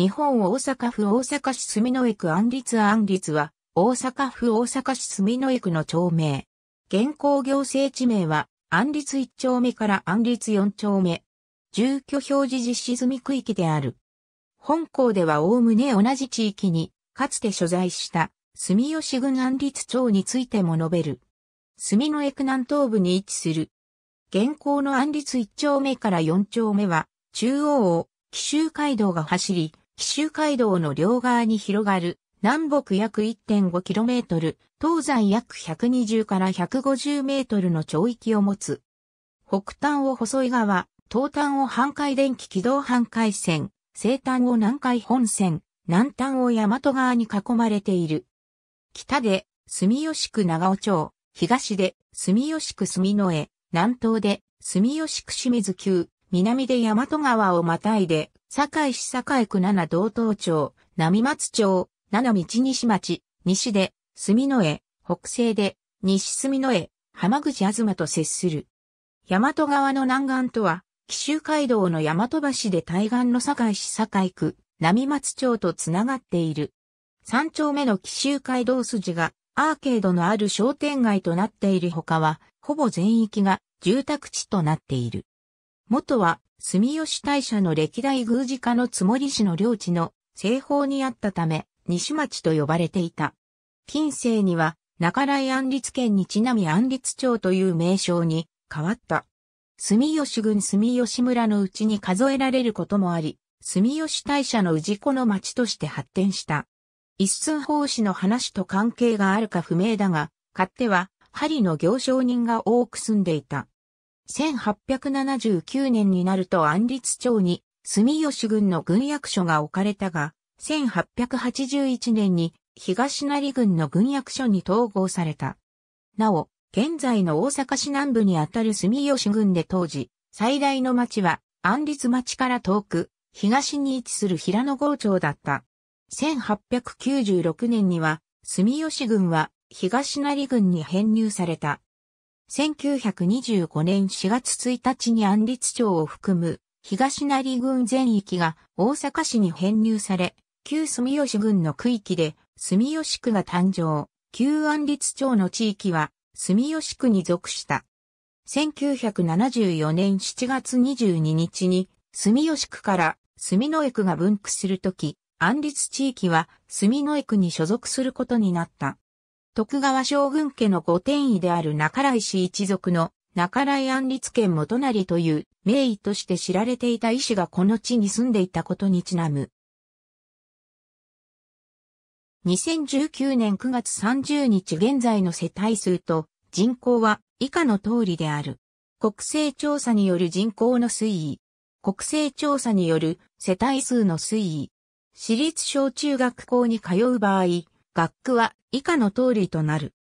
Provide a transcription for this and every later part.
日本大阪府大阪市住之江区安立安立は、大阪府大阪市住之江区の町名。現行行政地名は、安立1丁目から安立4丁目。住居表示実施済み区域である。本校では概ね同じ地域に、かつて所在した、住吉郡安立町についても述べる。住之江区南東部に位置する。現行の安立1丁目から4丁目は、中央を、紀州街道が走り、紀州街道の両側に広がる南北約 1.5km、東西約120から150メートルの町域を持つ。北端を細井川、東端を半海電気軌道半海線、西端を南海本線、南端を大和川に囲まれている。北で住吉区長尾町、東で住吉区住之江、南東で住吉区清水急、南で大和川をまたいで堺市堺区七道東町、並松町、七道西町、西で、住野江、北西で、西住野江、浜口東と接する。大和川の南岸とは、紀州街道の大和橋で対岸の堺市堺区、並松町とつながっている。三丁目の紀州街道筋が、アーケードのある商店街となっているほかは、ほぼ全域が住宅地となっている。元は住吉大社の歴代宮司家のつもり氏の領地の西方にあったため、西町と呼ばれていた。近世には、中来安立県にちなみ安立町という名称に変わった。住吉郡住吉村のうちに数えられることもあり、住吉大社の氏子の町として発展した。一寸法師の話と関係があるか不明だが、勝手は、針の行商人が多く住んでいた。1879年になると安立町に住吉軍の軍役所が置かれたが、1881年に東成軍の軍役所に統合された。なお、現在の大阪市南部にあたる住吉郡で当時、最大の町は安立町から遠く、東に位置する平野郷町だった。1896年には、住吉郡は東成郡に編入された。1925年4月1日に安立町を含む東成郡全域が大阪市に編入され、旧住吉郡の区域で住吉区が誕生、旧安立町の地域は住吉区に属した。1974年7月22日に住吉区から住野江区が分区するとき、安立地域は住野江区に所属することになった。徳川将軍家の御典医である中来氏一族の中来安立県元成という名医として知られていた医師がこの地に住んでいたことにちなむ。2019年9月30日現在の世帯数と人口は以下の通りである。国勢調査による人口の推移。国勢調査による世帯数の推移。私立小中学校に通う場合、学区は以下の通りとなる。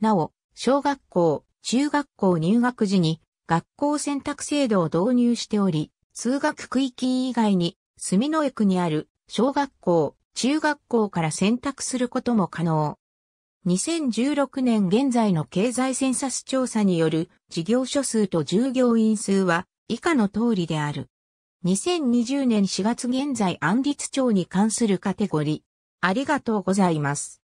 なお、小学校、中学校入学時に学校選択制度を導入しており、通学区域以外に、住之江区にある小学校、中学校から選択することも可能。2016年現在の経済センサス調査による事業所数と従業員数は以下の通りである。2020年4月現在安立町に関するカテゴリありがとうございます。